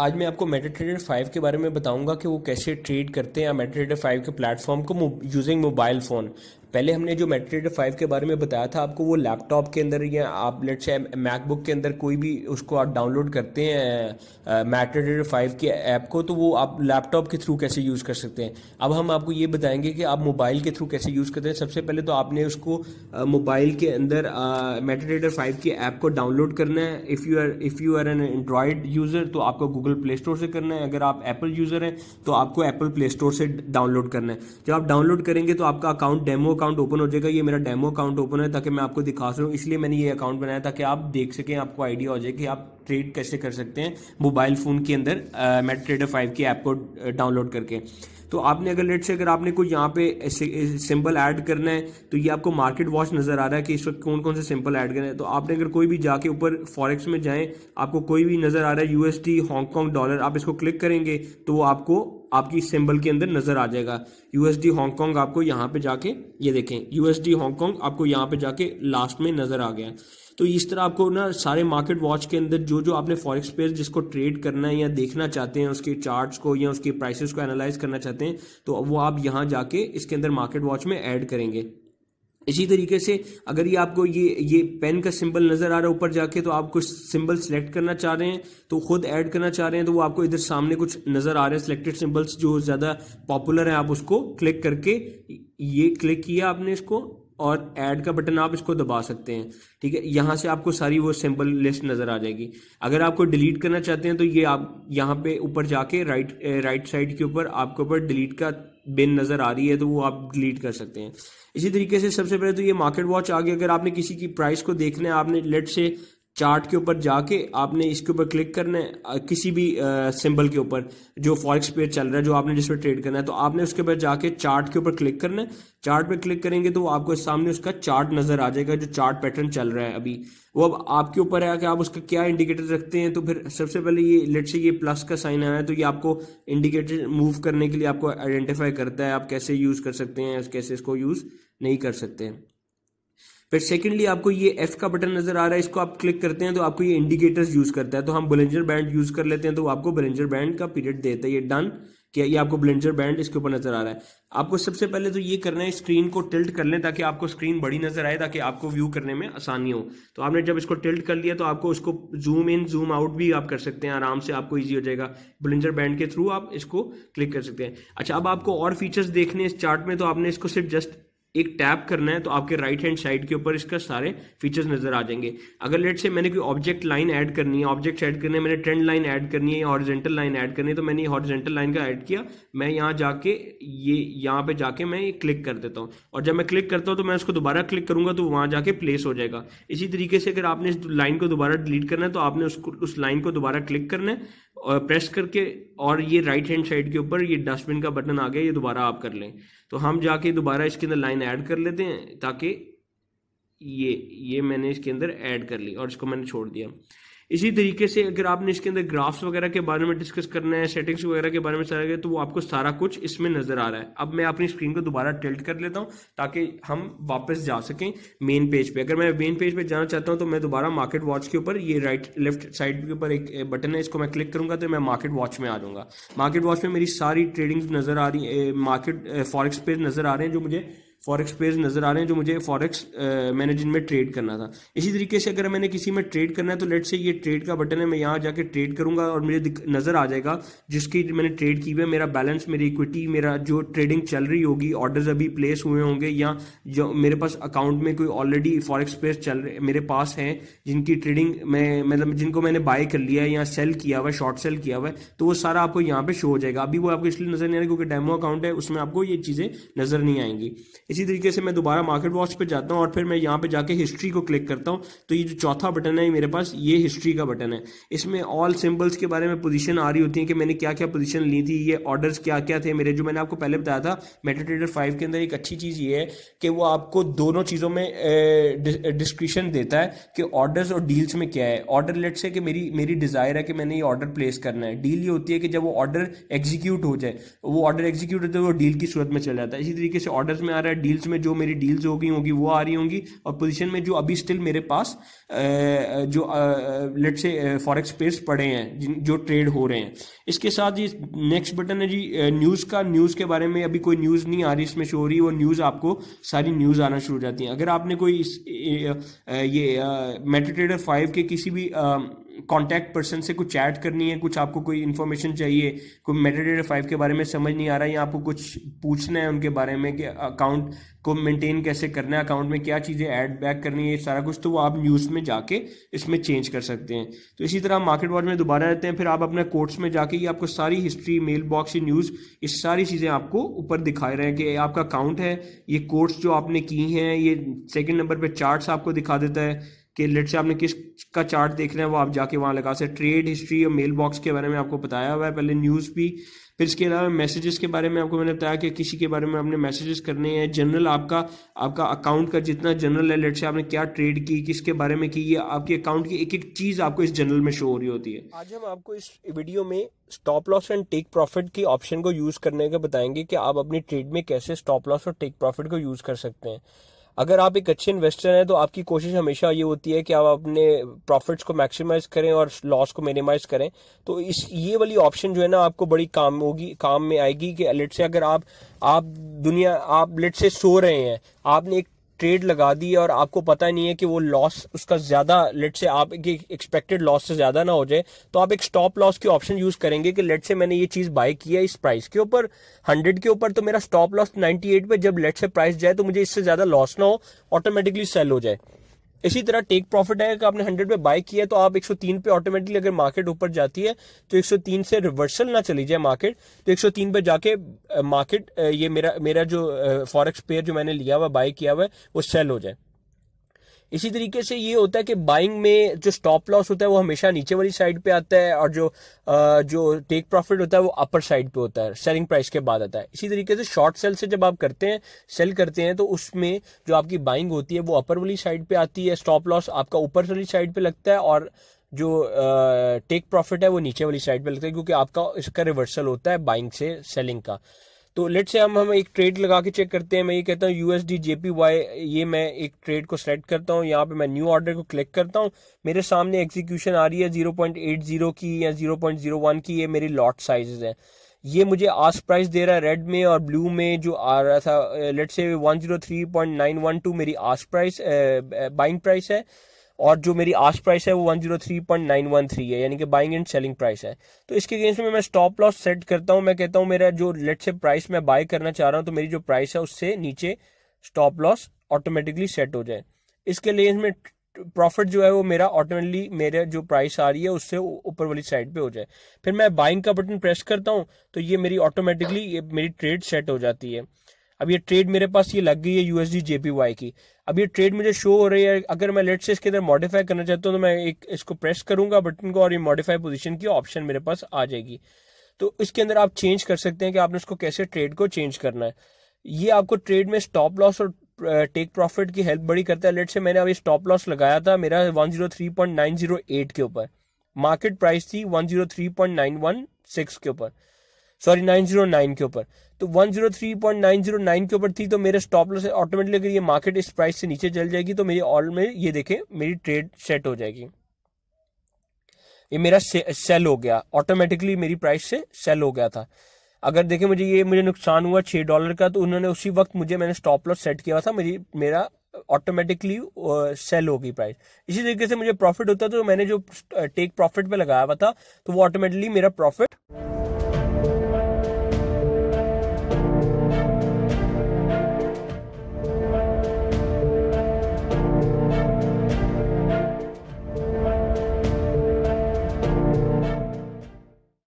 आज मैं आपको मेटा ट्रेडर फाइव के बारे में बताऊंगा कि वो कैसे ट्रेड करते हैं या मेटा ट्रेडर फाइव के प्लेटफॉर्म को यूजिंग मोबाइल फ़ोन पहले हमने जो मेट्रेडर फाइव के बारे में बताया था आपको वो लैपटॉप के अंदर या आप लेट्स से मैकबुक के अंदर कोई भी उसको आप डाउनलोड करते हैं मेट्रेडर फाइव के ऐप को तो वो आप लैपटॉप के थ्रू कैसे यूज़ कर सकते हैं अब हम आपको ये बताएंगे कि आप मोबाइल के थ्रू कैसे यूज़ करते हैं सबसे पहले तो आपने उसको मोबाइल के अंदर मेट्रेडर फाइव के ऐप को डाउनलोड करना है if you are if you are an Android user तो आपको गूगल प्ले स्टोर से करना है अगर आप एप्पल यूज़र हैं तो आपको एप्पल प्ले स्टोर से डाउनलोड करना है जब आप डाउनलोड करेंगे तो आपका अकाउंट डेमो अकाउंट ओपन हो जाएगा ये मेरा डेमो अकाउंट ओपन है ताकि मैं आपको दिखा सकूँ इसलिए मैंने ये अकाउंट बनाया ताकि आप देख सकें आपको आइडिया हो जाए कि आप ट्रेड कैसे कर सकते हैं मोबाइल फ़ोन के अंदर मेट ट्रेडर फाइव की ऐप को डाउनलोड करके तो आपने अगर लेट से अगर आपने कोई यहाँ पे सिंपल ऐड करना है तो ये आपको मार्केट वॉच नज़र आ रहा है कि इस वक्त कौन कौन से सिंपल ऐड करना है तो आपने अगर कोई भी जाके ऊपर फॉरेक्स में जाएं आपको कोई भी नज़र आ रहा है यूएसडी हांगकांग डॉलर आप इसको क्लिक करेंगे तो वो आपको आपकी सिंबल के अंदर नजर आ जाएगा यूएसडी हांगकॉन्ग आपको यहाँ पे जाके ये देखें यूएसडी हांगकॉन्ग आपको यहाँ पे जाके लास्ट में नजर आ गया तो इस तरह आपको ना सारे मार्केट वॉच के अंदर जो जो आपने फॉरेक्स पेज जिसको ट्रेड करना है या देखना चाहते हैं उसके चार्ट्स को या उसके प्राइसेस को एनालाइज करना चाहते हैं तो वो आप यहाँ जाके इसके अंदर मार्केट वॉच में ऐड करेंगे इसी तरीके से अगर ये आपको ये ये पेन का सिंबल नज़र आ रहा है ऊपर जाके तो आप कुछ सिंबल सेलेक्ट करना चाह रहे हैं तो खुद ऐड करना चाह रहे हैं तो वो आपको इधर सामने कुछ नज़र आ रहे हैं सिलेक्टेड सिंबल्स जो ज़्यादा पॉपुलर हैं आप उसको क्लिक करके ये क्लिक किया आपने इसको और ऐड का बटन आप इसको दबा सकते हैं ठीक है यहाँ से आपको सारी वो सिंपल लिस्ट नज़र आ जाएगी अगर आपको डिलीट करना चाहते हैं तो ये आप यहाँ पे ऊपर जाके राइट राइट साइड के ऊपर आपके ऊपर डिलीट का बिन नज़र आ रही है तो वो आप डिलीट कर सकते हैं इसी तरीके से सबसे पहले तो ये मार्केट वॉच आ गया अगर आपने किसी की प्राइस को देखना है आपने लेट से चार्ट के ऊपर जाके आपने इसके ऊपर क्लिक करना है किसी भी सिंबल के ऊपर जो फॉरेक्स पेयर चल रहा है जो आपने जिसमें ट्रेड करना है तो आपने उसके ऊपर जाके चार्ट के ऊपर क्लिक करना है चार्ट पे क्लिक करेंगे तो आपको सामने उसका चार्ट नजर आ जाएगा जो चार्ट पैटर्न चल रहा है अभी वो अब आपके ऊपर है कि आप उसका क्या इंडिकेटर रखते हैं तो फिर सबसे पहले ये लेट से ये प्लस का साइन आया है तो ये आपको इंडिकेटर मूव करने के लिए आपको आइडेंटिफाई करता है आप कैसे यूज कर सकते हैं कैसे इसको यूज नहीं कर सकते हैं फिर सेकेंडली आपको ये एफ का बटन नजर आ रहा है इसको आप क्लिक करते हैं तो आपको ये इंडिकेटर्स यूज करता है तो हम ब्लेंजर बैंड यूज कर लेते हैं तो आपको ब्लेंजर बैंड का पीरियड देता है ये डन कि ये आपको ब्लेंजर बैंड इसके ऊपर नजर आ रहा है आपको सबसे पहले तो ये करना है स्क्रीन को टिल्ट कर लें ताकि आपको स्क्रीन बड़ी नजर आए ताकि आपको व्यू करने में आसानी हो तो आपने जब इसको टिल्ट कर लिया तो आपको उसको जूम इन जूम आउट भी आप कर सकते हैं आराम से आपको ईजी हो जाएगा ब्लेंजर बैंड के थ्रू आप इसको क्लिक कर सकते हैं अच्छा अब आपको और फीचर्स देखने इस चार्ट में तो आपने इसको सिर्फ जस्ट एक टैप करना है तो आपके राइट हैंड साइड के ऊपर इसका सारे फीचर्स नजर आ जाएंगे अगर लेट से मैंने कोई ऑब्जेक्ट लाइन ऐड करनी है ऑब्जेक्ट ऐड करने मैंने ट्रेंड लाइन ऐड करनी है या हॉर्जेंटल लाइन ऐड करनी है तो मैंने हॉरिजेंटल लाइन का ऐड किया मैं यहाँ जाके ये यहाँ पे जाके मैं ये क्लिक कर देता हूँ और जब मैं क्लिक करता हूँ तो मैं उसको दोबारा क्लिक करूंगा तो वहां जाके प्लेस हो जाएगा इसी तरीके से अगर आपने इस लाइन को दोबारा डिलीट करना है तो आपने उसको उस लाइन को दोबारा क्लिक करना है और प्रेस करके और ये राइट हैंड साइड के ऊपर ये डस्टबिन का बटन आ गया ये दोबारा आप कर लें तो हम जाके दोबारा इसके अंदर लाइन ऐड कर लेते हैं ताकि ये ये मैंने इसके अंदर ऐड कर ली और इसको मैंने छोड़ दिया इसी तरीके से अगर आपने इसके अंदर ग्राफ्स वगैरह के बारे में डिस्कस करना है सेटिंग्स वगैरह के बारे में सारा तो वो आपको सारा कुछ इसमें नजर आ रहा है अब मैं अपनी स्क्रीन को दोबारा टिल्ट कर लेता हूँ ताकि हम वापस जा सकें मेन पेज पे अगर मैं मेन पेज पे जाना चाहता हूँ तो मैं दोबारा मार्केट वॉच के ऊपर ये राइट लेफ्ट साइड के ऊपर एक बटन है इसको मैं क्लिक करूंगा तो मैं मार्केट वॉच में आ जाऊंगा मार्केट वॉच में मेरी सारी ट्रेडिंग नजर आ रही है मार्केट फॉरेक्स पेज नजर आ रहे हैं जो मुझे फॉरेक्स पेज नज़र आ रहे हैं जो मुझे फॉरेक्स मैंने जिनमें ट्रेड करना था इसी तरीके से अगर मैंने किसी में ट्रेड करना है तो लेट से ये ट्रेड का बटन है मैं यहाँ जाके ट्रेड करूंगा और मुझे नज़र आ जाएगा जिसकी मैंने ट्रेड की हुई है मेरा बैलेंस मेरी इक्विटी मेरा जो ट्रेडिंग चल रही होगी ऑर्डर अभी प्लेस हुए होंगे या जो मेरे पास अकाउंट में कोई ऑलरेडी फॉरेक्स पेज चल रहे मेरे पास हैं जिनकी ट्रेडिंग मैं मतलब जिनको मैंने बाय कर लिया है या सेल किया हुआ है शॉर्ट सेल किया हुआ है तो वो सारा आपको यहाँ पे शो हो जाएगा अभी वो आपको इसलिए नज़र नहीं आ क्योंकि डेमो अकाउंट है उसमें आपको ये चीज़ें नज़र नहीं आएंगी इसी तरीके से मैं दोबारा मार्केट वॉच पर जाता हूँ और फिर मैं यहाँ पर जाके हिस्ट्री को क्लिक करता हूँ तो ये जो चौथा बटन है मेरे पास ये हिस्ट्री का बटन है इसमें ऑल सिंबल्स के बारे में पोजीशन आ रही होती है कि मैंने क्या क्या पोजीशन ली थी ये ऑर्डर्स क्या क्या थे मेरे जो मैंने आपको पहले बताया था मेटाट्रेडर फाइव के अंदर एक अच्छी चीज़ ये है कि वो आपको दोनों चीज़ों में डिस्क्रिप्शन देता है कि ऑर्डर्स और डील्स में क्या है ऑर्डर लेट से कि मेरी मेरी डिज़ायर है कि मैंने ये ऑर्डर प्लेस करना है डील ये होती है कि जब वो ऑर्डर एग्जीक्यूट हो जाए वो ऑर्डर एग्जीक्यूट होता है वो डील की सूरत में चला जाता है इसी तरीके से ऑर्डर्स में आ रहा है डील्स में जो मेरी डील्स हो गई होंगी वो आ रही होंगी और पोजीशन में जो अभी स्टिल मेरे पास जो लेट से फॉरेक्स पेस पड़े हैं जो ट्रेड हो रहे हैं इसके साथ ये नेक्स्ट बटन है जी न्यूज़ का न्यूज़ के बारे में अभी कोई न्यूज़ नहीं आ रही इसमें शो हो रही वो न्यूज़ आपको सारी न्यूज़ आना शुरू हो जाती है अगर आपने कोई इस ये मेट्रो फाइव के किसी भी कॉन्टैक्ट पर्सन से कुछ चैट करनी है कुछ आपको कोई इन्फॉर्मेशन चाहिए कोई मेटर डेटा फाइव के बारे में समझ नहीं आ रहा है या आपको कुछ पूछना है उनके बारे में कि अकाउंट को मेंटेन कैसे करना है अकाउंट में क्या चीज़ें ऐड बैक करनी है सारा कुछ तो वो आप न्यूज़ में जाके इसमें चेंज कर सकते हैं तो इसी तरह मार्केट वॉच में दोबारा रहते हैं फिर आप अपने कोर्ट्स में जाके ये आपको सारी हिस्ट्री मेल बॉक्स न्यूज़ ये सारी चीज़ें आपको ऊपर दिखाई रहे हैं कि आपका अकाउंट है ये कोर्ट्स जो आपने की हैं ये सेकेंड नंबर पर चार्ट्स आपको दिखा देता है कि लेट से आपने किस का चार्ट देखना है वो आप जाके वहाँ लगा सकते ट्रेड हिस्ट्री और मेल बॉक्स के बारे में आपको बताया हुआ है पहले न्यूज़ भी फिर इसके अलावा मैसेजेस के बारे में आपको मैंने बताया कि किसी के बारे में आपने मैसेजेस करने हैं जनरल आपका आपका अकाउंट का जितना जनरल है लेट से आपने क्या ट्रेड की किसके बारे में की है आपके अकाउंट की एक एक चीज़ आपको इस जनरल में शो हो रही होती है आज हम आपको इस वीडियो में stop loss and take profit की ऑप्शन को यूज़ करने का बताएंगे कि आप अपनी ट्रेड में कैसे स्टॉप लॉस और टेक प्रॉफिट को यूज़ कर सकते हैं अगर आप एक अच्छे इन्वेस्टर हैं तो आपकी कोशिश हमेशा ये होती है कि आप अपने प्रॉफिट्स को मैक्सिमाइज करें और लॉस को मिनिमाइज करें तो इस ये वाली ऑप्शन जो है ना आपको बड़ी काम होगी काम में आएगी कि लेट से अगर आप आप दुनिया आप लेट से सो रहे हैं आपने एक ट्रेड लगा दी और आपको पता नहीं है कि वो लॉस उसका ज़्यादा लेट से आप एक्सपेक्टेड लॉस से ज़्यादा ना हो जाए तो आप एक स्टॉप लॉस की ऑप्शन यूज़ करेंगे कि लेट से मैंने ये चीज़ बाय किया इस प्राइस के ऊपर हंड्रेड के ऊपर तो मेरा स्टॉप लॉस नाइन्टी एट पर जब लेट से प्राइस जाए तो मुझे इससे ज़्यादा लॉस ना हो ऑटोमेटिकली सेल हो जाए इसी तरह टेक प्रॉफिट है कि आपने 100 पे बाय किया तो आप 103 पे ऑटोमेटिकली अगर मार्केट ऊपर जाती है तो 103 से रिवर्सल ना चली जाए मार्केट तो 103 पे जाके मार्केट ये मेरा मेरा जो फॉरेक्स पेयर जो मैंने लिया हुआ बाय किया हुआ है वो सेल हो जाए इसी तरीके से ये होता है कि बाइंग में जो स्टॉप लॉस होता है वो हमेशा नीचे वाली साइड पे आता है और जो जो टेक प्रॉफिट होता है वो अपर साइड पे होता है सेलिंग प्राइस के बाद आता है इसी तरीके से शॉर्ट सेल से जब आप करते हैं सेल करते हैं तो उसमें जो आपकी बाइंग होती है वो अपर वाली साइड पे आती है स्टॉप लॉस आपका ऊपर वाली साइड पे लगता है और जो टेक uh, प्रॉफिट है वो नीचे वाली साइड पे लगता है क्योंकि आपका इसका रिवर्सल होता है बाइंग से सेलिंग का तो लेट से हम हम एक ट्रेड लगा के चेक करते हैं मैं ये कहता हूँ U S D J P Y ये मैं एक ट्रेड को सेलेक्ट करता हूँ यहाँ पे मैं न्यू ऑर्डर को क्लिक करता हूँ मेरे सामने एग्जीक्यूशन आ रही है जीरो पॉइंट एट जीरो की या जीरो पॉइंट जीरो वन की ये मेरी लॉट साइजेज है ये मुझे आस प्राइस दे रहा है रेड में और ब्लू में जो आ रहा था लेट से one one zero nine two मेरी आस प्राइस बाइंग प्राइस है और जो मेरी आज प्राइस है वो one one zero three point nine three है यानी कि बाइंग एंड सेलिंग प्राइस है तो इसके अगेंस्ट में मैं स्टॉप लॉस सेट करता हूँ मैं कहता हूँ मेरा जो लेट से प्राइस मैं बाय करना चाह रहा हूँ तो मेरी जो प्राइस है उससे नीचे स्टॉप लॉस ऑटोमेटिकली सेट हो जाए इसके लिए इसमें प्रॉफिट जो है वो मेरा ऑटोमेटिकली मेरे जो प्राइस आ रही है उससे ऊपर वाली साइड पे हो जाए फिर मैं बाइंग का बटन प्रेस करता हूँ तो ये मेरी ऑटोमेटिकली मेरी ट्रेड सेट हो जाती है अब ये ट्रेड मेरे पास ये लग गई है यूएसडी जेपीवाई की अब ये ट्रेड मुझे शो हो रही है अगर मैं लेट से इसके अंदर मॉडिफाई करना चाहता हूँ तो मैं एक इसको प्रेस करूंगा बटन को और ये मॉडिफाई पोजिशन की ऑप्शन मेरे पास आ जाएगी तो इसके अंदर आप चेंज कर सकते हैं कि आपने उसको कैसे ट्रेड को चेंज करना है ये आपको ट्रेड में स्टॉप लॉस और टेक प्रॉफिट की हेल्प बड़ी करता है लेट से मैंने अभी स्टॉप लॉस लगाया था मेरा 103.908 के ऊपर मार्केट प्राइस थी 103.916 के ऊपर सॉरी नाइन के ऊपर तो नाइन के ऊपर थी तो मेरे स्टॉप लॉस ऑटोमेटिकली अगर ये मार्केट इस प्राइस से नीचे चल जाएगी तो मेरी ऑल में ये देखें मेरी ट्रेड सेट हो जाएगी ये मेरा से, सेल हो गया ऑटोमेटिकली मेरी प्राइस से सेल हो गया था अगर देखें मुझे ये मुझे नुकसान हुआ छह डॉलर का तो उन्होंने उसी वक्त मुझे मैंने स्टॉप लॉस सेट किया था मेरी मेरा ऑटोमेटिकली सेल होगी प्राइस इसी तरीके से मुझे प्रॉफिट होता तो मैंने जो टेक प्रॉफिट पे लगाया हुआ था तो वो ऑटोमेटिकली मेरा प्रॉफिट